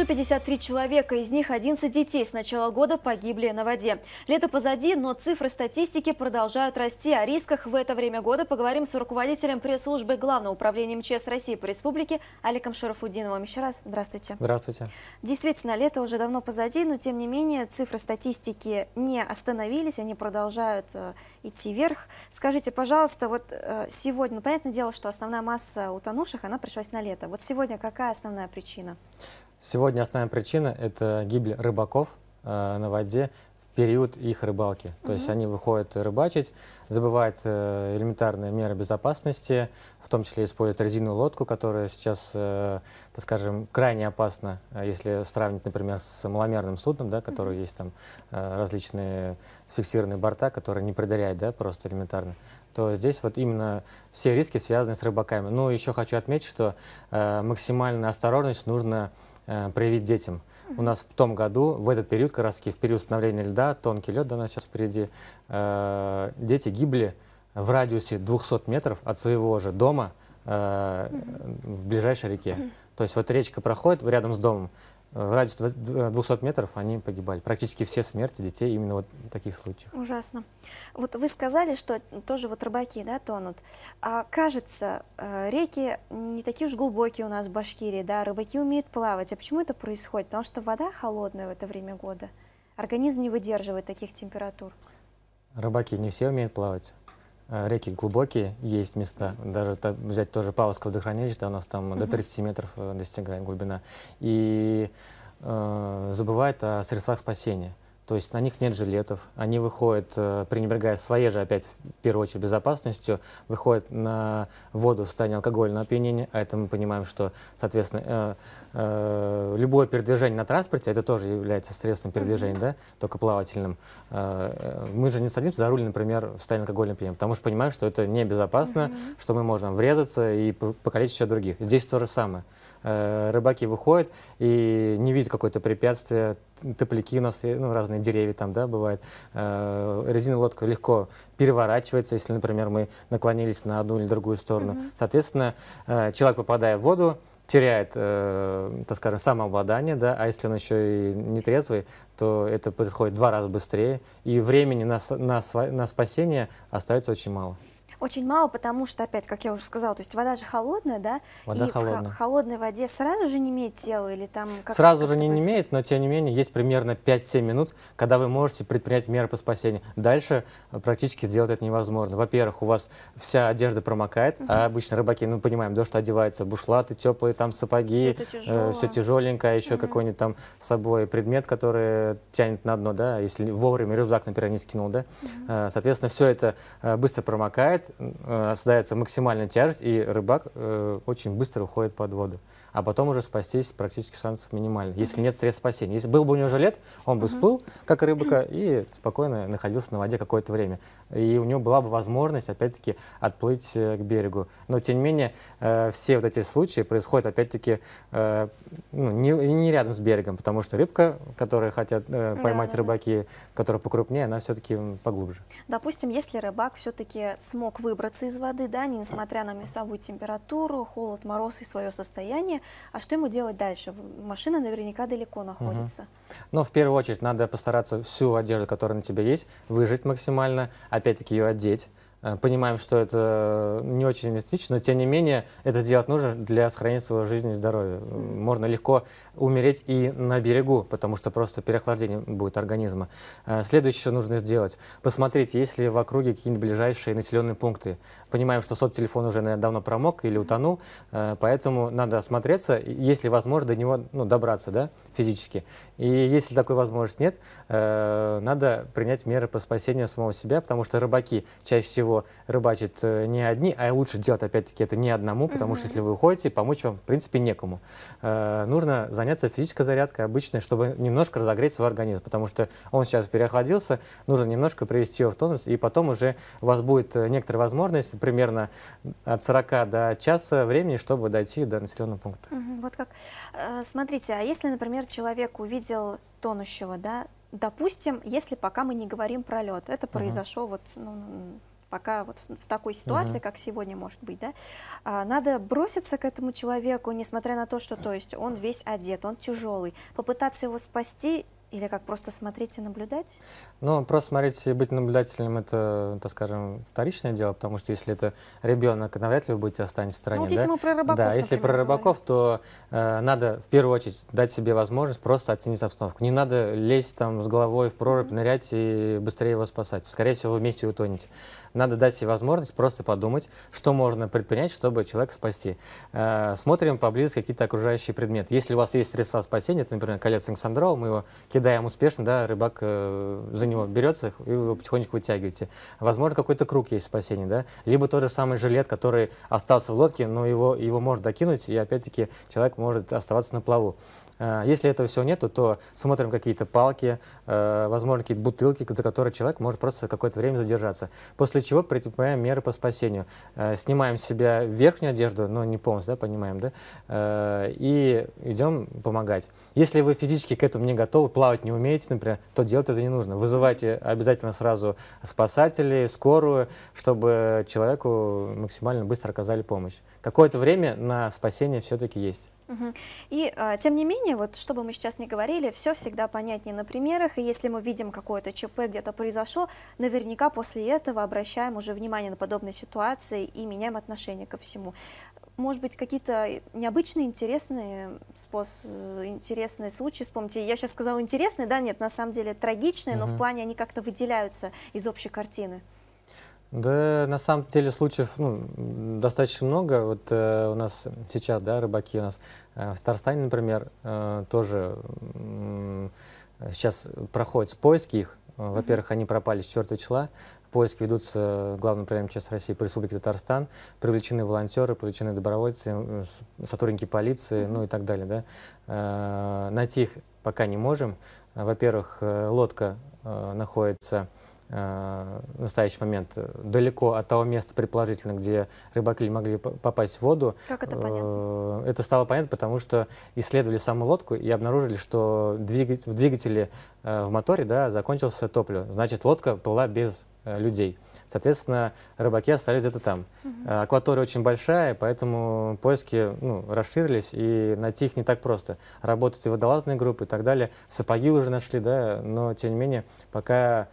153 человека, из них 11 детей с начала года погибли на воде. Лето позади, но цифры статистики продолжают расти. О рисках в это время года поговорим с руководителем пресс-службы Главного управления МЧС России по республике Аликом Шарафудиновым. Еще раз здравствуйте. Здравствуйте. Действительно, лето уже давно позади, но тем не менее цифры статистики не остановились, они продолжают э, идти вверх. Скажите, пожалуйста, вот э, сегодня, ну, понятное дело, что основная масса утонувших, она пришлась на лето. Вот сегодня какая основная причина? Сегодня основная причина – это гибель рыбаков э, на воде период их рыбалки. Mm -hmm. То есть они выходят рыбачить, забывают э, элементарные меры безопасности, в том числе используют резиновую лодку, которая сейчас, э, так скажем, крайне опасна, э, если сравнить, например, с маломерным судном, да, который mm -hmm. есть там различные фиксированные борта, которые не придыряют, да, просто элементарно то здесь вот именно все риски связаны с рыбаками. Ну, еще хочу отметить, что э, максимальную осторожность нужно проявить детям. У нас в том году, в этот период, как раз в период становления льда, тонкий лед, да, нас сейчас впереди, э, дети гибли в радиусе 200 метров от своего же дома э, в ближайшей реке. То есть вот речка проходит рядом с домом, в радиусе 200 э, метров они погибали. Практически все смерти детей именно вот в таких случаях. Ужасно. Вот вы сказали, что тоже вот рыбаки да, тонут. А кажется, э, реки не такие уж глубокие у нас в Башкирии, да, рыбаки умеют плавать. А почему это происходит? Потому что вода холодная в это время года. Организм не выдерживает таких температур. Рыбаки не все умеют плавать. А, реки глубокие есть места, даже так, взять тоже Павловское водохранилище, у нас там mm -hmm. до 30 метров э, достигает глубина. И э, забывает о средствах спасения. То есть на них нет жилетов, они выходят, э, пренебрегая своей же, опять, в первую очередь, безопасностью, выходят на воду в состоянии алкогольного опьянения, а это мы понимаем, что, соответственно, э, э, любое передвижение на транспорте, это тоже является средством передвижения, да, только плавательным. Э, э, мы же не садимся за руль, например, в состоянии алкогольного опьянения, потому что понимаем, что это небезопасно, mm-hmm. что мы можем врезаться и покалечить еще других. Здесь то же самое. Э, рыбаки выходят и не видят какое-то препятствие, топляки у нас, э, ну, разные деревья там, да, бывает. Э, резиновая лодка легко переворачивается, если, например, мы наклонились на одну или другую сторону. Mm-hmm. Соответственно, э, человек, попадая в воду, теряет, так скажем, самообладание, да, а если он еще и не трезвый, то это происходит два раза быстрее, и времени на, на, на спасение остается очень мало. Очень мало, потому что, опять, как я уже сказала, то есть вода же холодная, да? Вода и холодная. в холодной воде сразу же не имеет тело или там... Как сразу же не имеет, но тем не менее есть примерно 5-7 минут, когда вы можете предпринять меры по спасению. Дальше э, практически сделать это невозможно. Во-первых, у вас вся одежда промокает, угу. а обычно рыбаки, ну, понимаем, да, что одеваются бушлаты теплые, там сапоги, все, э, все тяжеленькое, еще угу. какой-нибудь там с собой предмет, который тянет на дно, да, если вовремя рюкзак, например, не скинул, да. Угу. Соответственно, все это э, быстро промокает, начинает, э, создается максимальная тяжесть, и рыбак э, очень быстро уходит под воду. А потом уже спастись практически шансов минимально, если нет средств спасения. Если был бы у него жилет, он бы всплыл, как рыбка и спокойно находился на воде какое-то время. И у него была бы возможность, опять-таки, отплыть э, к берегу. Но, тем не менее, э, все вот эти случаи происходят, опять-таки, э, ну, не, не рядом с берегом, потому что рыбка, которую хотят э, поймать да, рыбаки, которая покрупнее, она все-таки поглубже. Допустим, если рыбак все-таки смог выбраться из воды, да, несмотря на минусовую температуру, холод, мороз и свое состояние. А что ему делать дальше? Машина наверняка далеко находится. Угу. Но в первую очередь надо постараться всю одежду, которая на тебе есть, выжить максимально, опять-таки ее одеть, Э, понимаем, что это э, не очень реалистично, но тем не менее это сделать нужно для сохранения своего жизни и здоровья. Э, можно легко умереть и на берегу, потому что просто переохлаждение будет организма. Следующее, что нужно сделать, посмотреть, есть ли в округе какие-нибудь ближайшие населенные пункты. Понимаем, что сот-телефон уже наверное, давно промок или утонул, поэтому надо осмотреться, если возможно до него ну, добраться да, физически. И если такой возможности нет, надо принять меры по спасению самого себя, потому что рыбаки чаще всего всего, рыбачат э, не одни, а лучше делать, опять-таки, это не одному, потому что если вы уходите, помочь вам, в принципе, некому. Э, нужно заняться физической зарядкой обычной, чтобы немножко разогреть свой организм, потому что он сейчас переохладился, нужно немножко привести его в тонус, и потом уже у вас будет э, некоторая возможность, примерно от 40 до часа времени, чтобы дойти до населенного пункта. вот как. Смотрите, а если, например, человек увидел тонущего, да, допустим, если пока мы не говорим про лед, это угу. произошло вот ну, пока вот в, такой ситуации, угу. как сегодня может быть, да, а, надо броситься к этому человеку, несмотря на то, что, то есть, он весь одет, он тяжелый, попытаться его спасти или как, просто смотреть и наблюдать? Ну, просто смотреть и быть наблюдателем – это, так скажем, вторичное дело, потому что если это ребенок, навряд ли вы будете останетесь в стороне. Ну, вот да? если мы про рыбаков, Да, если про рыбаков, говорили. то э, надо в первую очередь дать себе возможность просто оценить обстановку. Не надо лезть там с головой в прорубь, mm -hmm. нырять и быстрее его спасать. Скорее всего, вы вместе утонете. Надо дать себе возможность просто подумать, что можно предпринять, чтобы человека спасти. Э, смотрим поблизости какие-то окружающие предметы. Если у вас есть средства спасения, это, например, колец Александрова, мы его кидаем кидаем успешно, да, рыбак э, за него берется, и вы его потихонечку вытягиваете. Возможно, какой-то круг есть спасения, да, либо тот же самый жилет, который остался в лодке, но его, его можно докинуть, и опять-таки человек может оставаться на плаву. Э, если этого всего нету, то смотрим какие-то палки, э, возможно, какие-то бутылки, за которые человек может просто какое-то время задержаться. После чего предпринимаем меры по спасению. Э, снимаем с себя верхнюю одежду, но не полностью, да, понимаем, да, и идем помогать. Если вы физически к этому не готовы, плавать плавать не умеете, например, то делать это не нужно. Вызывайте обязательно сразу спасателей, скорую, чтобы человеку максимально быстро оказали помощь. Какое-то время на спасение все-таки есть. И а, тем не менее, вот что бы мы сейчас ни говорили, все всегда понятнее на примерах, и если мы видим какое-то ЧП где-то произошло, наверняка после этого обращаем уже внимание на подобные ситуации и меняем отношение ко всему может быть, какие-то необычные, интересные, спос... интересные случаи, вспомните. Я сейчас сказала интересные, да, нет, на самом деле трагичные, угу. но в плане они как-то выделяются из общей картины. Да, на самом деле случаев ну, достаточно много. Вот э, у нас сейчас, да, рыбаки у нас э, в Татарстане, например, э, тоже э, сейчас проходят поиски их. Во-первых, они пропали с черта числа. Поиски ведутся главным управлением ЧС России по Республике Татарстан. Привлечены волонтеры, привлечены добровольцы, сотрудники полиции, ну и так далее. Да? Э, найти их пока не можем. Во-первых, э, лодка э, находится Э, в настоящий момент э, далеко от того места, предположительно, где рыбаки могли попасть в воду. Как это э, понятно? Это стало понятно, потому что исследовали саму лодку и обнаружили, что в двигателе, в моторе да, закончился топливо. Значит, лодка была без людей. Соответственно, рыбаки остались где-то там. Угу. Акватория очень большая, поэтому поиски ну, расширились, и найти их не так просто. Работают и водолазные группы и так далее. Сапоги уже нашли, да, но тем не менее, пока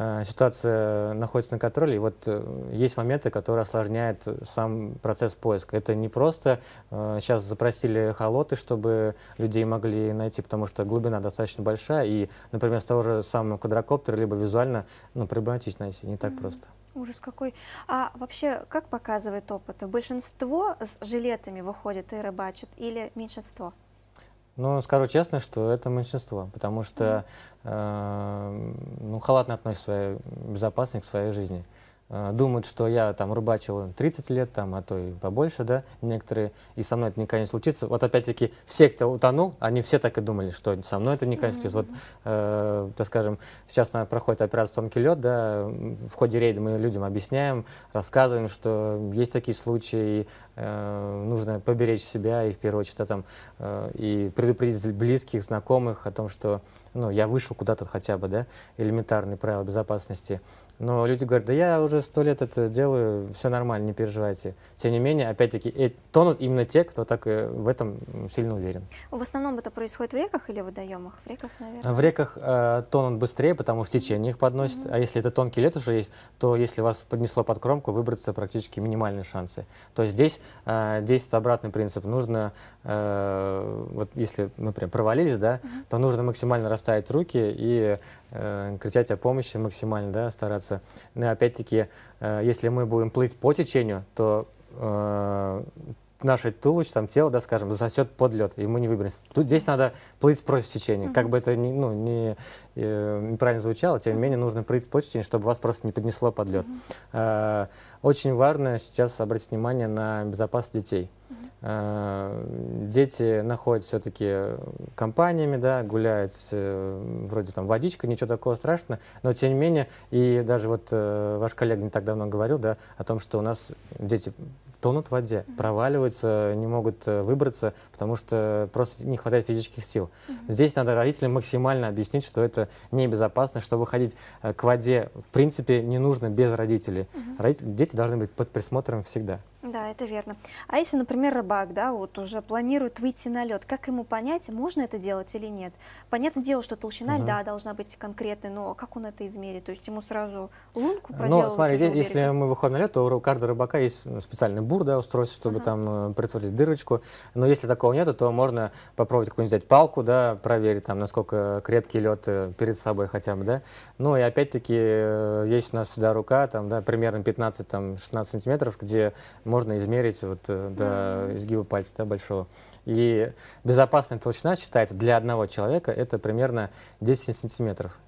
Э, ситуация находится на контроле, и вот э, есть моменты, которые осложняют сам процесс поиска. Это не просто э, сейчас запросили холоты, чтобы людей могли найти, потому что глубина достаточно большая, и, например, с того же самого квадрокоптера, либо визуально, ну, проблематично найти, не так mm -hmm. просто. Ужас какой. А вообще, как показывает опыт, большинство с жилетами выходит и рыбачит или меньшинство? Ну, скажу честно, что это меньшинство, потому что э, ну, халатно относится к своей безопасности, к своей жизни. Э, думают, что я там рыбачил 30 лет, там, а то и побольше, да, некоторые, и со мной это никогда не случится. Вот опять-таки, все, кто утонул, они все так и думали, что со мной это никогда не случится. Вот, э, так скажем, сейчас проходит операция «Тонкий лед», да, в ходе рейда мы людям объясняем, рассказываем, что есть такие случаи, э, нужно поберечь себя, и в первую очередь, да, там, э, и предупредить близких, знакомых о том, что, ну, я вышел куда-то хотя бы, да, элементарные правила безопасности. Но люди говорят, да я уже уже сто лет это делаю, все нормально, не переживайте. Тем не менее, опять-таки, э, тонут именно те, кто так э, в этом сильно уверен. В основном это происходит в реках или водоемах? В реках, наверное. В реках э, тонут быстрее, потому что течение их подносит. Mm -hmm. А если это тонкий лед уже есть, то если вас поднесло под кромку, выбраться практически минимальные шансы. То есть здесь э, действует обратный принцип. Нужно, э, вот если мы прям провалились, да, mm -hmm. то нужно максимально расставить руки и э, кричать о помощи максимально, да, стараться. Но ну опять-таки Э, если, мы будем плыть по течению, то э, наше туловище, там, тело, да, скажем, засосет под лед, и мы не выберемся. Тут здесь надо плыть против течения. Как бы это ни, ну, не, э, неправильно звучало, тем не менее нужно плыть против течения, чтобы вас просто не поднесло под лед. Э, очень важно сейчас обратить внимание на безопасность детей. Э, дети находят все-таки компаниями, да, гуляют, э, вроде там водичка, ничего такого страшного, но тем не менее, и даже вот э, ваш коллега не так давно говорил, да, о том, что у нас дети тонут в воде, mm -hmm. проваливаются, не могут выбраться, потому что просто не хватает физических сил. Mm -hmm. Здесь надо родителям максимально объяснить, что это небезопасно, что выходить к воде в принципе не нужно без родителей. Mm -hmm. Родители, дети должны быть под присмотром всегда. Да, это верно. А если, например, рыбак, да, вот уже планирует выйти на лед, как ему понять, можно это делать или нет? Понятное дело, что толщина угу. льда должна быть конкретной, но как он это измерит? То есть ему сразу лунку проделывать? Ну, смотри, если мы выходим на лед, то у каждого рыбака есть специальный бур, да, устройство, чтобы угу. там э, притворить дырочку. Но если такого нет, то можно попробовать какую-нибудь взять палку, да, проверить там, насколько крепкий лед э, перед собой хотя бы, да. Ну и опять-таки э, есть у нас всегда рука, там, да, примерно 15-16 сантиметров, где можно измерить вот э, до изгиба пальца да, большого. И безопасная толщина считается для одного человека это примерно 10 сантиметров.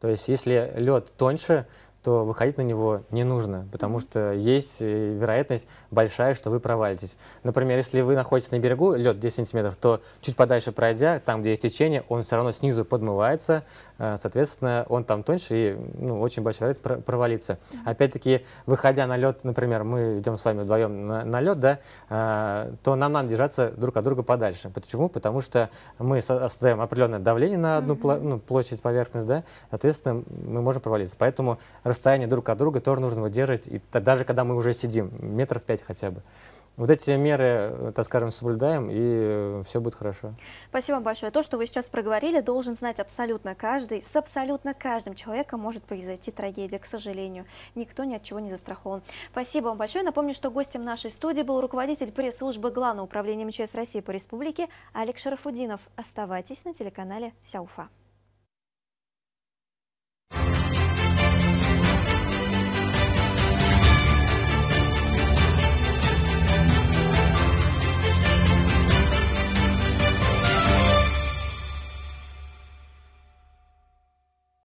То есть если лед тоньше, что выходить на него не нужно, потому что есть э, вероятность большая, что вы провалитесь. Например, если вы находитесь на берегу, лед 10 сантиметров, то чуть подальше пройдя, там, где есть течение, он все равно снизу подмывается, э, соответственно, он там тоньше и ну, очень большая вероятность провалиться. Опять-таки, выходя на лед, например, мы идем с вами вдвоем на, на лед, да, э, то нам надо держаться друг от друга подальше. Почему? Потому что мы создаем определенное давление на одну mm -hmm. площадь, поверхность, да, соответственно, мы можем провалиться. Поэтому расстояние друг от друга тоже нужно выдерживать, и даже когда мы уже сидим, метров пять хотя бы. Вот эти меры, э, так скажем, соблюдаем, и э, все будет хорошо. Спасибо большое. То, что вы сейчас проговорили, должен знать абсолютно каждый. С абсолютно каждым человеком может произойти трагедия, к сожалению. Никто ни от чего не застрахован. Спасибо вам большое. Напомню, что гостем нашей студии был руководитель пресс-службы Главного управления МЧС России по республике Олег Шарафудинов. Оставайтесь на телеканале «Сяуфа».